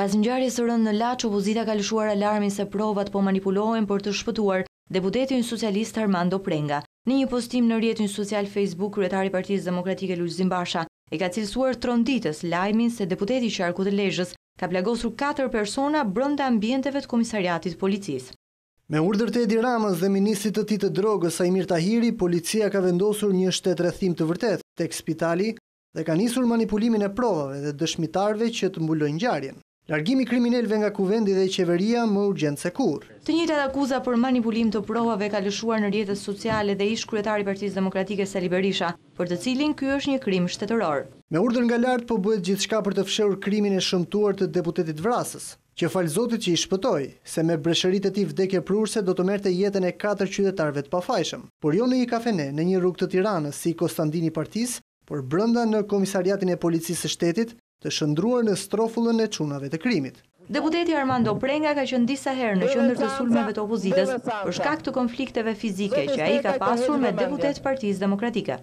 Pas njëjarjes së rënd në laqë, opozita ka lëshuar alarmin se provat po manipulohen për të shpëtuar deputetin socialist Armando Prenga. Në një postim në rjetin social Facebook, kryetari Partisë Demokratike Luz Zimbasha e ka cilësuar tronditës lajmin se deputeti i Qarkut të Lezhës ka plagosur 4 persona brenda ambienteve të komisariatit policisë. Me urdhër të Edi Ramës dhe ministrit të tij të drogës Saimir Tahiri, policia ka vendosur një rëthim të vërtet tek spitali dhe ka nisur manipulimin e provave dhe dëshmitarve që të mbulojnë ngjarjen largimi kriminelve nga kuvendi dhe i qeveria më urgent se kur. Të njëtë atë akuza për manipulim të provave ka lëshuar në rjetës sociale dhe ish kryetari Partisë Demokratike Sali Berisha, për të cilin kjo është një krim shtetëror. Me urdër nga lartë po bëhet gjithë shka për të fshërur krimin e shëmtuar të deputetit vrasës, që falzotit që i shpëtoj, se me breshërit e ti vdekje prurse do të merte jetën e 4 qytetarve të pafajshëm, por jo në i kafene në një rrug të tiranës si Kostandini Partisë, por brënda në Komisariatin e Policisë Shtetit, të shëndruar në strofullën e qunave të krimit. Deputeti Armando Prenga ka qënë disa herë në qëndër të sulmeve të opozitës për shkak të konflikteve fizike që a i ka pasur me deputet partiz demokratika.